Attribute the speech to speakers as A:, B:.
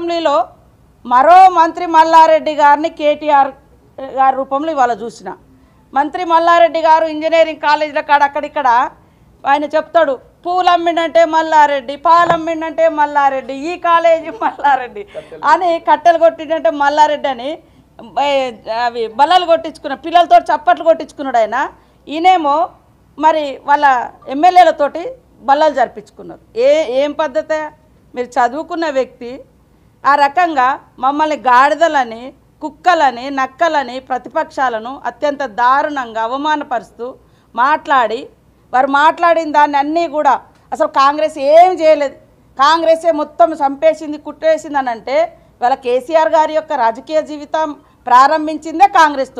A: అసెంబ్లీలో మరో మంత్రి మల్లారెడ్డి గారిని కేటీఆర్ గారి రూపంలో ఇవాళ చూసిన మంత్రి మల్లారెడ్డి గారు ఇంజనీరింగ్ కాలేజీల కాడ అక్కడిక్కడ ఆయన చెప్తాడు పూలు అమ్మిండంటే మల్లారెడ్డి పాలు అమ్మిండంటే మల్లారెడ్డి ఈ కాలేజీ మల్లారెడ్డి అని కట్టెలు కొట్టిండంటే మల్లారెడ్డి అని అవి బల్లలు కొట్టించుకున్న పిల్లలతో చప్పట్లు కొట్టించుకున్నాడు ఆయన ఈయనేమో మరి వాళ్ళ ఎమ్మెల్యేలతోటి బల్లలు జరిపించుకున్నారు ఏ ఏం పద్ధతి మీరు చదువుకున్న వ్యక్తి ఆ రకంగా మమ్మల్ని గాడిదలని కుక్కలని నక్కలని ప్రతిపక్షాలను అత్యంత దారుణంగా అవమానపరుస్తూ మాట్లాడి వారు మాట్లాడిన దాన్ని అన్నీ కూడా అసలు కాంగ్రెస్ ఏం చేయలేదు కాంగ్రెసే మొత్తం చంపేసింది కుట్టేసింది అని అంటే వాళ్ళ కేసీఆర్ గారి యొక్క రాజకీయ జీవితం ప్రారంభించిందే కాంగ్రెస్తో